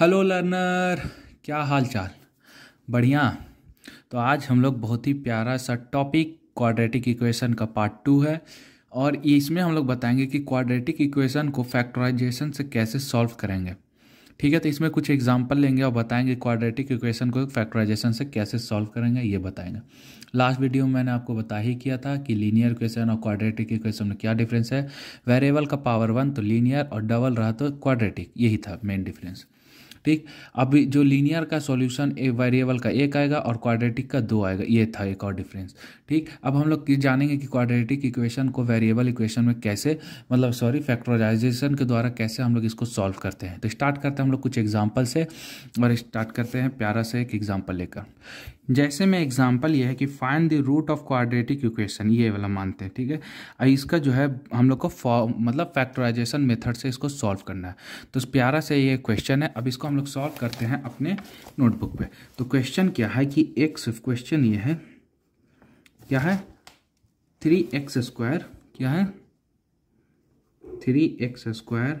Hello learner क्या हाल चाल बढ़िया तो आज हम लोग बहुत ही प्यारा सा टॉपिक क्वाड्रेटिक इक्वेशन का पार्ट टू है और इसमें हम लोग बताएंगे कि क्वाड्रेटिक इक्वेशन को फैक्टराइजेशन से कैसे सॉल्व करेंगे ठीक है तो इसमें कुछ एग्जाम्पल लेंगे और बताएंगे क्वाड्रेटिक इक्वेशन को फैक्टराइजेशन से कैसे सॉल्व करेंगे ये बताएंगे लास्ट वीडियो में मैंने आपको बता ही किया था कि लीनियर इक्वेशन और क्वाड्रेटिक इक्वेशन में क्या डिफरेंस है वेरिएबल का पावर वन तो लीनियर और डबल रहा तो क्वाड्रेटिक यही था मेन डिफरेंस ठीक अब जो लीनियर का सॉल्यूशन ए वेरिएबल का एक आएगा और क्वाड्रेटिक का दो आएगा ये था एक और डिफरेंस ठीक अब हम लोग जानेंगे कि क्वाड्रेटिक इक्वेशन को वेरिएबल इक्वेशन में कैसे मतलब सॉरी फैक्टराइजेशन के द्वारा कैसे हम लोग इसको सॉल्व करते हैं तो स्टार्ट करते हैं हम लोग कुछ एग्जाम्पल से और स्टार्ट करते हैं प्यारा से एक एग्जाम्पल लेकर जैसे मैं एग्जांपल ये है कि find the root of quadratic equation ये वाला मानते हैं ठीक है और इसका जो है हम लोग को मतलब फैक्टराइजेशन मेथड से इसको सॉल्व करना है तो प्यारा से ये क्वेश्चन है अब इसको हम लोग सॉल्व करते हैं अपने नोटबुक पे तो क्वेश्चन क्या है कि एक्स क्वेश्चन ये है क्या है थ्री एक्स स्क्वायर क्या है three x square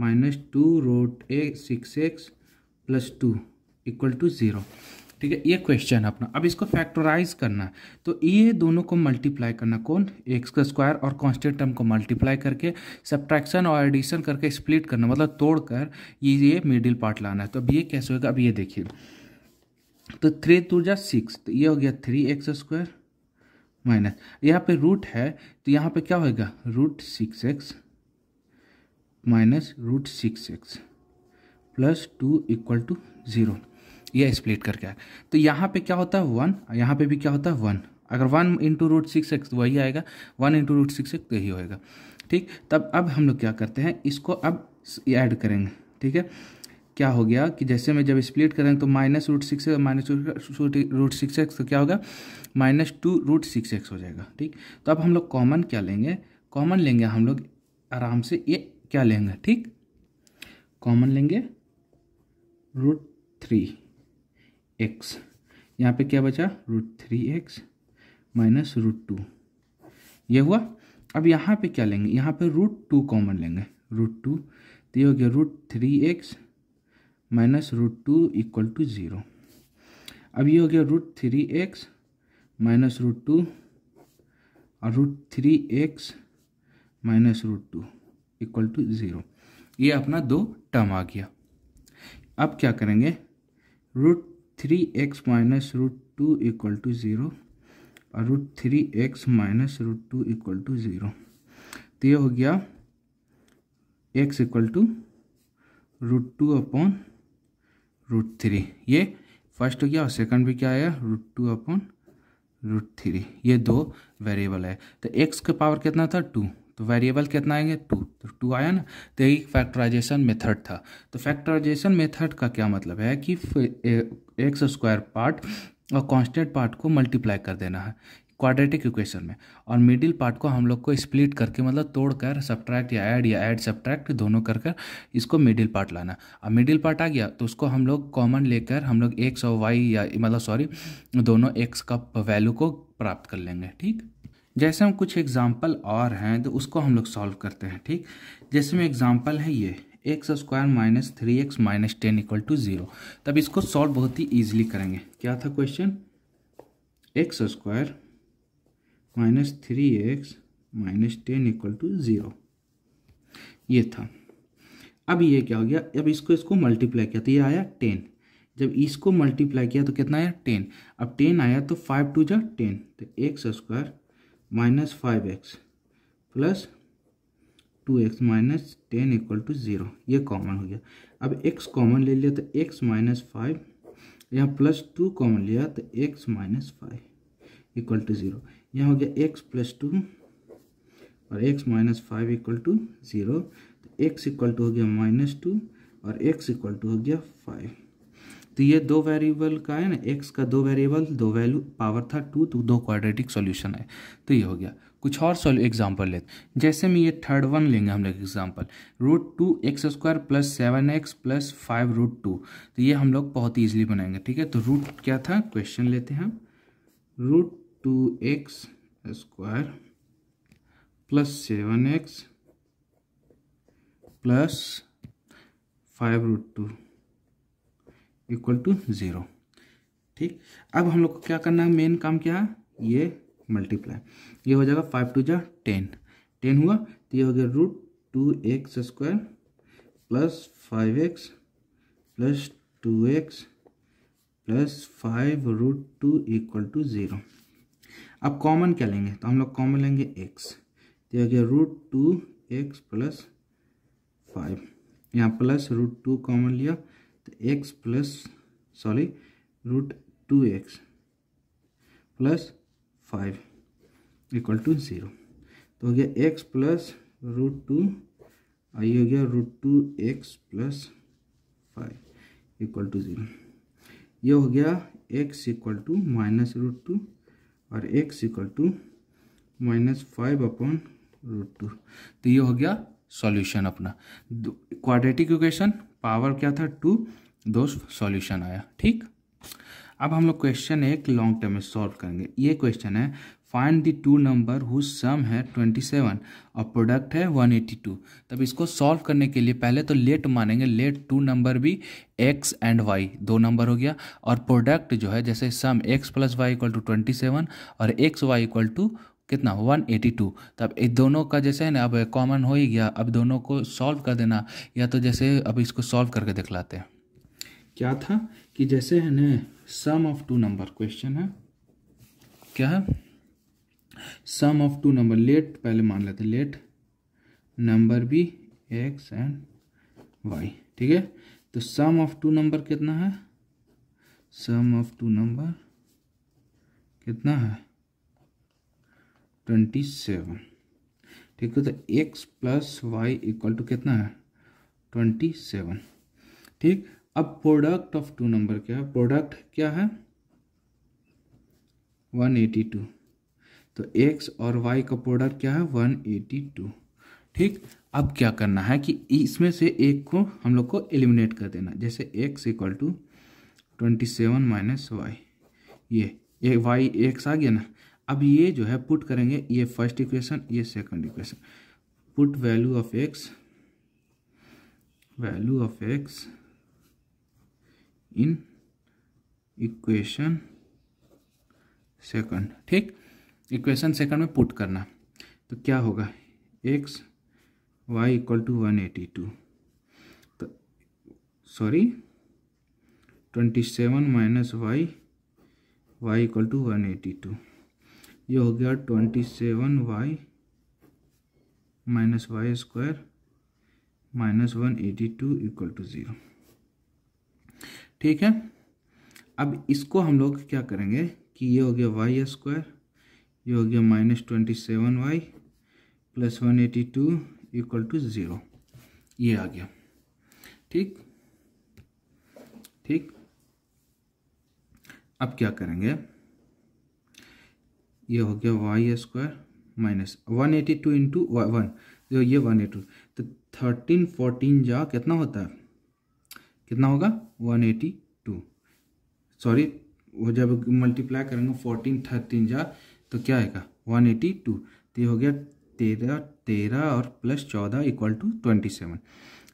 minus two root a six x plus two equal to zero ठीक है ये क्वेश्चन है अपना अब इसको फैक्टराइज करना तो ये दोनों को मल्टीप्लाई करना कौन एक्स का स्क्वायर और कॉन्स्टेंट टर्म को मल्टीप्लाई करके सब्ट्रैक्शन और एडिशन करके स्प्लिट करना मतलब तोड़कर ये ये मिडिल पार्ट लाना है तो अब ये कैसे होगा अब ये देखिए तो थ्री टू जा सिक्स तो ये हो गया थ्री एक्स स्क्वायर माइनस यहाँ पे रूट है तो यहाँ पे क्या होगा root six x minus root six x plus two equal to zero ये स्प्लिट करके आएगा तो यहाँ पे क्या होता है वन यहाँ पे भी क्या होता है वन अगर one into root six x वही आएगा one into root six x यही होएगा ठीक तब अब हम लोग क्या करते हैं इसको अब ऐड करेंगे ठीक है क्या हो गया कि जैसे मैं जब स्प्लिट करेंगे तो minus root six x minus root six x तो क्या होगा minus two root six x हो जाएगा ठीक तो अब हम लोग कॉमन क्या लेंगे कॉमन लेंगे हम लोग आराम से ये क्या लेंगे ठीक कॉमन लेंगे रूट थ्री एक्स यहाँ पे क्या बचा root three x minus root two यह हुआ अब यहाँ पे क्या लेंगे यहाँ पे रूट टू कॉमन लेंगे रूट टू तो ये हो गया root three x minus root two equal to zero अब ये हो गया root three x minus root two और root three x minus root two equal to zero ये अपना दो टर्म आ गया अब क्या करेंगे root three x minus root two equal to zero और root three x minus root two equal to zero तो ये हो गया x equal to root two upon root three ये फर्स्ट हो गया और सेकंड भी क्या आया root two upon root three ये दो वेरिएबल है तो एक्स का पावर कितना था टू तो वेरिएबल कितना आएंगे टू तो टू आया ना तो यही फैक्टराइजेशन मेथड था तो फैक्टराइजेशन मेथड का क्या मतलब है कि एक्स स्क्वायर पार्ट और कांस्टेंट पार्ट को मल्टीप्लाई कर देना है क्वाड्रेटिक इक्वेशन में और मिडिल पार्ट को हम लोग को स्प्लिट करके मतलब तोड़कर सब्ट्रैक्ट या ऐड या ऐड सब्ट्रैक्ट दोनों कर कर इसको मिडिल पार्ट लाना अब मिडिल पार्ट आ गया तो उसको हम लोग कॉमन लेकर हम लोग एक्स और वाई या मतलब सॉरी दोनों एक्स का वैल्यू को प्राप्त कर लेंगे ठीक जैसे हम कुछ एग्जाम्पल और हैं तो उसको हम लोग सॉल्व करते हैं ठीक जैसे में एग्जाम्पल है ये x square minus three x minus ten equal to zero तब इसको सॉल्व बहुत ही ईजिली करेंगे क्या था question x square minus three x minus ten equal to zero ये था अब ये क्या हो गया अब इसको इसको मल्टीप्लाई किया तो ये आया टेन जब इसको मल्टीप्लाई किया तो कितना आया टेन अब टेन आया तो फाइव टू जा टेन तो x square minus five x plus two x minus ten equal to zero ये कॉमन हो गया अब एक्स कॉमन ले लिया तो एक्स माइनस फाइव यहाँ प्लस टू कॉमन लिया तो x minus five equal to zero यहाँ हो गया एक्स प्लस टू और x minus five equal to zero तो एक्स इक्वल टू हो गया माइनस टू और एक्स इक्वल टू हो गया फाइव तो ये दो वेरिएबल का है ना एक्स का दो वेरिएबल दो वैल्यू पावर था टू तो दो क्वाड्रेटिक सॉल्यूशन है तो ये हो गया कुछ और सॉल्यू एग्जाम्पल लेते जैसे में ये थर्ड वन लेंगे हम लोग example root two x square plus seven x plus five root two तो ये हम लोग बहुत ही ईजिली बनाएंगे ठीक है तो रूट क्या था क्वेश्चन लेते हैं हम root two x square plus seven x plus five root two equal to zero ठीक अब हम लोग को क्या करना है मेन काम क्या है ये मल्टीप्लाई ये हो जाएगा फाइव टू जा टेन टेन हुआ तो ये हो गया root two x square plus five x plus two x plus five root two equal to zero अब कॉमन क्या लेंगे तो हम लोग कॉमन लेंगे एक्स तो ये हो गया root two x plus five यहाँ प्लस रूट टू कॉमन लिया x plus sorry root two x plus five equal to zero तो हो गया एक्स प्लस रूट टू और ये हो गया root two x plus five equal to zero ये हो गया x equal to minus root two और x equal to minus five upon root two तो ये हो गया सॉल्यूशन अपना क्वाड्रेटिक इक्वेशन पावर क्या था टू दो सॉल्यूशन आया ठीक अब हम लोग क्वेश्चन एक लॉन्ग टर्म में सॉल्व करेंगे ये क्वेश्चन है find the two number who sum है सेवन और प्रोडक्ट है वन एटी टू तब इसको सॉल्व करने के लिए पहले तो लेट मानेंगे लेट टू नंबर भी एक्स एंड वाई दो नंबर हो गया और प्रोडक्ट जो है जैसे sum x plus y equal to twenty seven और एक्स वाई इक्वल टू कितना 182 तब इन दोनों का जैसे है ना अब कॉमन हो ही गया अब दोनों को सॉल्व कर देना या तो जैसे अब इसको सॉल्व करके देख लाते हैं क्या था कि जैसे है ना sum of two number question है क्या है sum of two number let पहले मान लेते लेट नंबर भी एक्स एंड वाई ठीक है तो सम ऑफ टू नंबर कितना है सम ऑफ टू नंबर कितना है ट्वेंटी सेवन ठीक है तो x plus y equal to कितना है ट्वेंटी सेवन ठीक अब प्रोडक्ट ऑफ टू नंबर क्या है प्रोडक्ट क्या है वन एटी टू तो एक्स और वाई का प्रोडक्ट क्या है वन एटी टू ठीक अब क्या करना है कि इसमें से एक को हम लोग को एलिमिनेट कर देना जैसे x equal to twenty seven minus y ये वाई एक्स आ गया ना अब ये जो है पुट करेंगे ये फर्स्ट इक्वेशन ये second equation put value of x value of x in equation second ठीक इक्वेशन सेकंड में पुट करना तो क्या होगा x y equal to one eighty two तो sorry twenty seven minus y y equal to one eighty two ये हो गया twenty seven y minus y square minus one eighty two equal to zero ठीक है अब इसको हम लोग क्या करेंगे कि ये हो गया वाई स्क्वायर ये हो गया minus twenty seven y plus one eighty two equal to zero ये आ गया ठीक ठीक अब क्या करेंगे ये हो गया y square minus one eighty two into one जो ये वन एटी टू तो थर्टीन फोर्टीन जा कितना होता है कितना होगा वन एटी टू सॉरी वो जब मल्टीप्लाई करेंगे फोर्टीन थर्टीन जा तो क्या आएगा वन एटी टू तो ये हो गया तेरह तेरह और प्लस चौदह इक्वल टू ट्वेंटी सेवन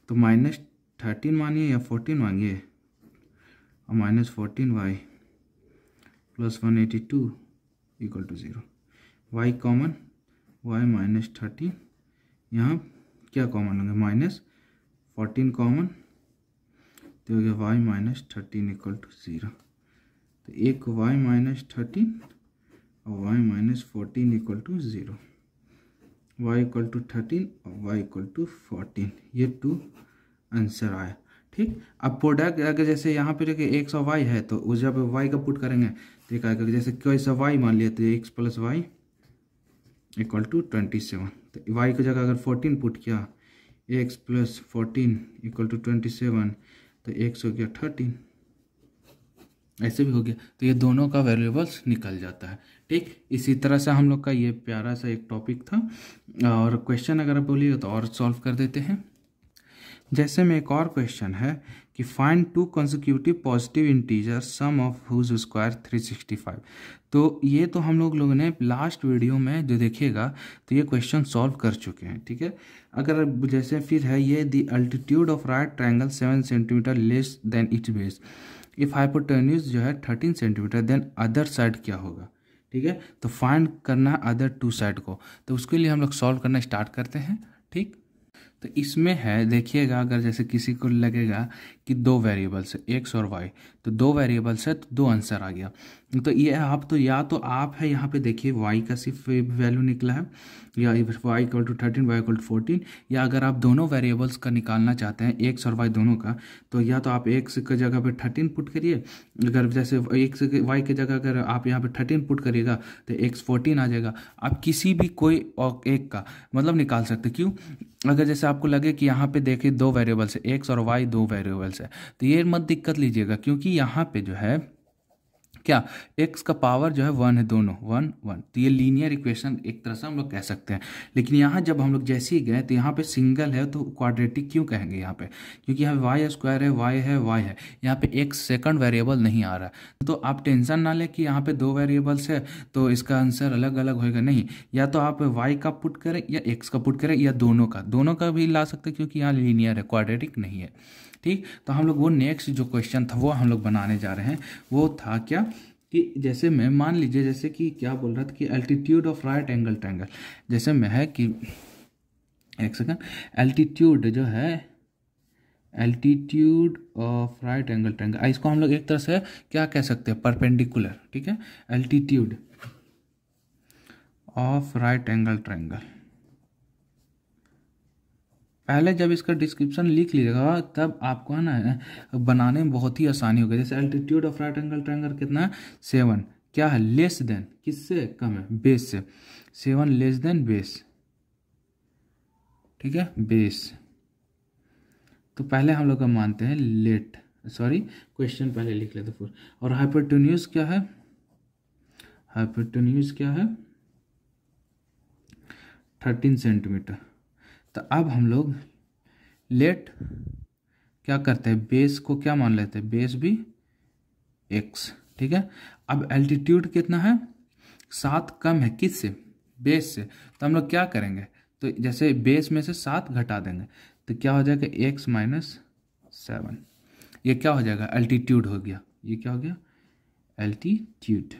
तो माइनस थर्टीन मानिए या फोर्टीन मांगिए और minus fourteen y plus one eighty two equal to zero y common y minus thirteen यहाँ क्या कॉमन होंगे माइनस फोर्टीन कॉमन तो हो गया y minus thirteen equal to zero तो एक वाई माइनस थर्टीन और y minus fourteen equal to zero y equal to thirteen और वाई इक्वल टू फोर्टीन ये टू आंसर आया ठीक अब प्रोडक्ट अगर जैसे यहाँ पे देखिए एक्स और वाई है तो उस जब वाई का पुट करेंगे तो एक आएगा जैसे कैसे वाई मान लिया तो x plus y equal to twenty seven तो वाई की जगह अगर फोर्टीन पुट किया x plus fourteen equal to twenty seven तो एक्स हो गया थर्टीन ऐसे भी हो गया तो ये दोनों का वेरिएबल्स निकल जाता है ठीक इसी तरह से हम लोग का ये प्यारा सा एक टॉपिक था और क्वेश्चन अगर आप बोलिए तो और सॉल्व कर देते हैं जैसे में एक और क्वेश्चन है कि find two consecutive positive integer sum of whose square 365 तो ये तो हम लोग लोगों ने लास्ट वीडियो में जो देखिएगा तो ये क्वेश्चन सॉल्व कर चुके हैं ठीक है अगर जैसे फिर है ये the altitude of right triangle seven centimetre less than its base if hypotenuse जो है thirteen centimetre then other side क्या होगा ठीक है तो फाइंड करना अदर टू साइड को तो उसके लिए हम लोग सॉल्व करना स्टार्ट करते हैं ठीक तो इसमें है देखिएगा अगर जैसे किसी को लगेगा कि दो वेरिएबल्स है एक्स और वाई तो दो वेरिएबल्स है तो दो आंसर आ गया तो ये आप तो या तो आप है यहाँ पे देखिए वाई का सिर्फ वैल्यू निकला है या y equal to thirteen y equal to fourteen या अगर आप दोनों वेरिएबल्स का निकालना चाहते हैं एक्स और वाई दोनों का तो या तो आप एक्स की जगह पर थर्टीन पुट करिए अगर जैसे एक्स वाई की जगह अगर आप यहाँ पर थर्टीन पुट करिएगा तो एक्स फोर्टीन आ जाएगा आप किसी भी कोई एक का मतलब निकाल सकते क्यों अगर जैसे आप आपको लगे कि यहाँ पे देखिए दो वेरिएबल्स है एक्स और वाई दो वेरिएबल्स है तो ये मत दिक्कत लीजिएगा क्योंकि यहाँ पे जो है क्या एक्स का पावर जो है वन है दोनों वन वन तो ये लीनियर इक्वेशन एक तरह से हम लोग कह सकते हैं लेकिन यहाँ जब हम लोग जैसे ही गए तो यहाँ पे सिंगल है तो क्वाड्रेटिक क्यों कहेंगे यहाँ पे क्योंकि यहाँ वाई स्क्वायर है वाई है वाई है यहाँ पे एक सेकंड वेरिएबल नहीं आ रहा है तो आप टेंशन ना लें कि यहाँ पे दो वेरिएबल्स है तो इसका आंसर अलग अलग होगा नहीं या तो आप वाई का पुट करें या एक्स का पुट करें या दोनों का दोनों का भी ला सकते क्योंकि यहाँ लीनियर है क्वाड्रेटिक नहीं है ठीक तो हम लोग वो नेक्स्ट जो क्वेश्चन था वो हम लोग बनाने जा रहे हैं वो था क्या कि जैसे मैं मान लीजिए जैसे कि क्या बोल रहा था कि altitude of right angle triangle जैसे मैं है कि एक सेकंड एल्टीट्यूड जो है altitude of right angle triangle इसको हम लोग एक तरह से क्या कह सकते हैं परपेंडिकुलर ठीक है altitude of right angle triangle पहले जब इसका डिस्क्रिप्शन लिख लीजिएगा तब आपको है ना बनाने में बहुत ही आसानी होगी जैसे altitude of right angle triangle कितना है सेवन क्या है लेस देन किससे कम है बेस से सेवन लेस देन बेस ठीक है बेस तो पहले हम लोग मानते हैं लेट सॉरी क्वेश्चन पहले लिख लेते फिर और हाइपरटोन्यूज क्या है हाइपरटोन्यूज क्या है थर्टीन सेंटीमीटर तो अब हम लोग लेट क्या करते हैं बेस को क्या मान लेते हैं बेस भी एक्स ठीक है अब एल्टीट्यूड कितना है सात कम है किस से बेस से तो हम लोग क्या करेंगे तो जैसे बेस में से सात घटा देंगे तो क्या हो जाएगा एक्स माइनस सेवन ये क्या हो जाएगा एल्टीट्यूड हो गया ये क्या हो गया एल्टीट्यूड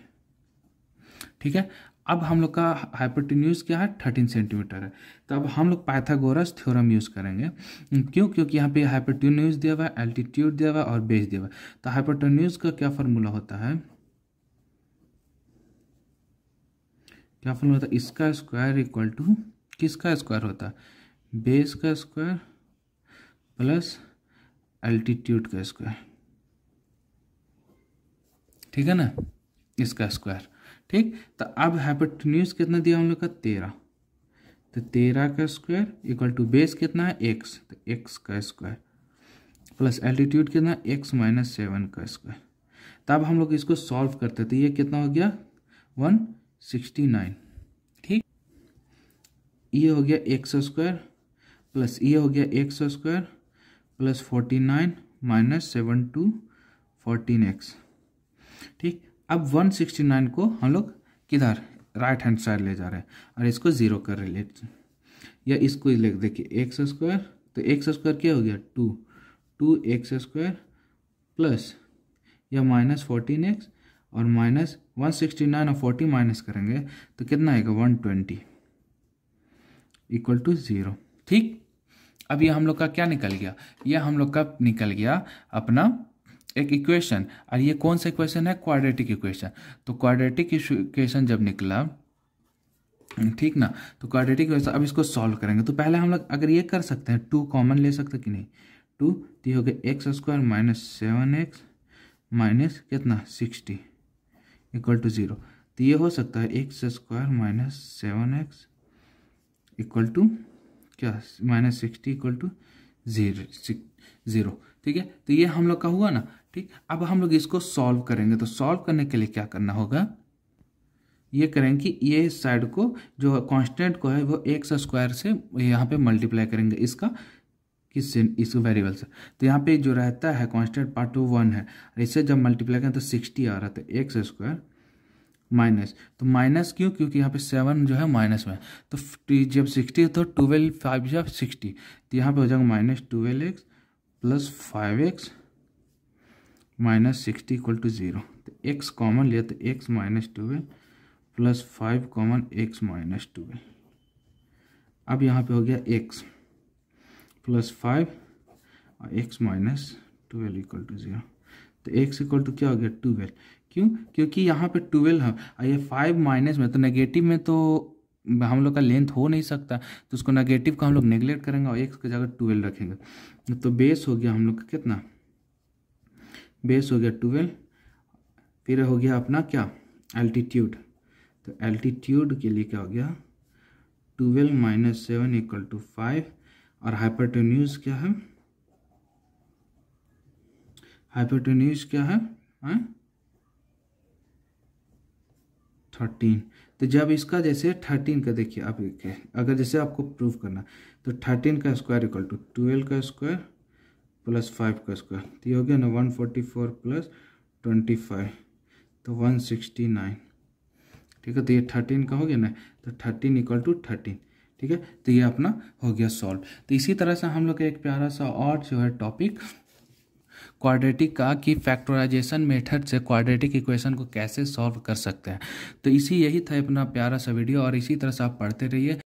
ठीक है अब हम लोग का हाइपोटिन्यूज क्या है थर्टीन सेंटीमीटर है तो अब हम लोग पाइथागोरस थ्योरम यूज़ करेंगे क्यों क्योंकि यहाँ पे हाइपोटिन्यूज दिया हुआ है एल्टीट्यूड दिया हुआ है और बेस दिया हुआ है तो हाइपोटेन्यूज का क्या फॉर्मूला होता है क्या फॉर्मूला होता है इसका स्क्वायर इक्वल टू किसका स्क्वायर होता है बेस का स्क्वायर प्लस एल्टीट्यूड का स्क्वायर ठीक है ना इसका स्क्वायर ठीक तो अब हाइपोटेन्यूज कितना दिया हम लोग का तेरह तो तेरह का स्क्वायर इक्वल टू बेस कितना है एक्स तो एक्स का स्क्वायर प्लस एल्टीट्यूड कितना एक्स माइनस सेवन का स्क्वायर तब हम लोग इसको सॉल्व करते तो ये कितना हो गया वन सिक्सटी नाइन ठीक ये e हो गया एक्स स्क्वायर प्लस ये हो गया x square plus forty nine minus seven two fourteen x ठीक अब 169 को हम लोग किधर राइट हैंड साइड ले जा रहे हैं और इसको ज़ीरो कर ले या इसको ले देखिए एक्स स्क्वायर तो एक्स स्क्वायर क्या हो गया two two x square plus या माइनस फोर्टीन एक्स और माइनस वन सिक्सटी नाइन और फोर्टी माइनस करेंगे तो कितना आएगा one twenty equal to zero ठीक अब ये हम लोग का क्या निकल गया ये हम लोग का निकल गया अपना एक इक्वेशन और ये कौन सा इक्वेशन है क्वाड्रेटिक इक्वेशन तो क्वाड्रेटिक इक्वेशन जब निकला ठीक ना तो क्वाड्रेटिक इक्वेशन अब इसको सॉल्व करेंगे तो पहले हम लोग अगर ये कर सकते हैं टू कॉमन ले सकते कि नहीं टू तो ये हो गया x square minus seven x minus कितना सिक्सटी इक्वल टू ज़ीरो तो ये हो सकता है x square minus seven x equal to क्या minus sixty equal to zero zero ठीक है तो ये हम लोग का हुआ ना ठीक अब हम लोग इसको सॉल्व करेंगे तो सॉल्व करने के लिए क्या करना होगा ये करेंगे कि ये साइड को जो कांस्टेंट को है वो एक्स स्क्वायर से यहाँ पे मल्टीप्लाई करेंगे इसका किस इस वेरिएबल से तो यहाँ पे जो रहता है कांस्टेंट पार्ट टू वन है इसे इससे जब मल्टीप्लाई करें तो सिक्सटी आ रहा था एक्स स्क्वायर माइनस तो माइनस क्यों क्योंकि यहाँ पे सेवन जो है माइनस में तो जब सिक्सटी तो ट्वेल्व फाइव जब सिक्सटी तो यहाँ पे हो जाएगा minus twelve x plus five x minus sixty equal to zero तो एक्स कॉमन लिया तो x minus twelve plus five common x minus twelve अब यहाँ पे हो गया एक्स प्लस फाइव और x minus twelve equal to zero तो एक्स इक्वल टू क्या हो गया ट्वेल्व क्यों क्योंकि यहाँ पे ट्वेल्व है ये फाइव माइनस में तो नेगेटिव में तो हम लोग का लेंथ हो नहीं सकता तो उसको नेगेटिव का हम लोग नेगलेक्ट करेंगे और एक्स की जगह ट्वेल्व रखेंगे तो बेस हो गया हम लोग का कितना बेस हो गया ट्वेल्व फिर हो गया अपना क्या एल्टीट्यूड तो एल्टीट्यूड के लिए क्या हो गया twelve minus seven equal to five और हाइपरटेन्यूज क्या है हाइपरटेन्यूज क्या है, है? हाँ? थर्टीन तो जब इसका जैसे थर्टीन का देखिए आप अगर जैसे आपको प्रूव करना तो थर्टीन का स्क्वायर इक्वल टू ट्वेल्व का स्क्वायर प्लस फाइव का स्क्वायर तो ये हो गया ना one forty four plus twenty five तो वन सिक्सटी नाइन ठीक है तो ये थर्टीन का हो गया ना तो थर्टीन इक्वल टू थर्टीन ठीक है तो ये अपना हो गया सॉल्व तो इसी तरह से हम लोग का एक प्यारा सा और जो है टॉपिक क्वाड्रेटिक का कि फैक्टराइजेशन मेथड से क्वाड्रेटिक इक्वेशन को कैसे सॉल्व कर सकते हैं तो इसी यही था अपना प्यारा सा वीडियो और इसी तरह से आप पढ़ते रहिए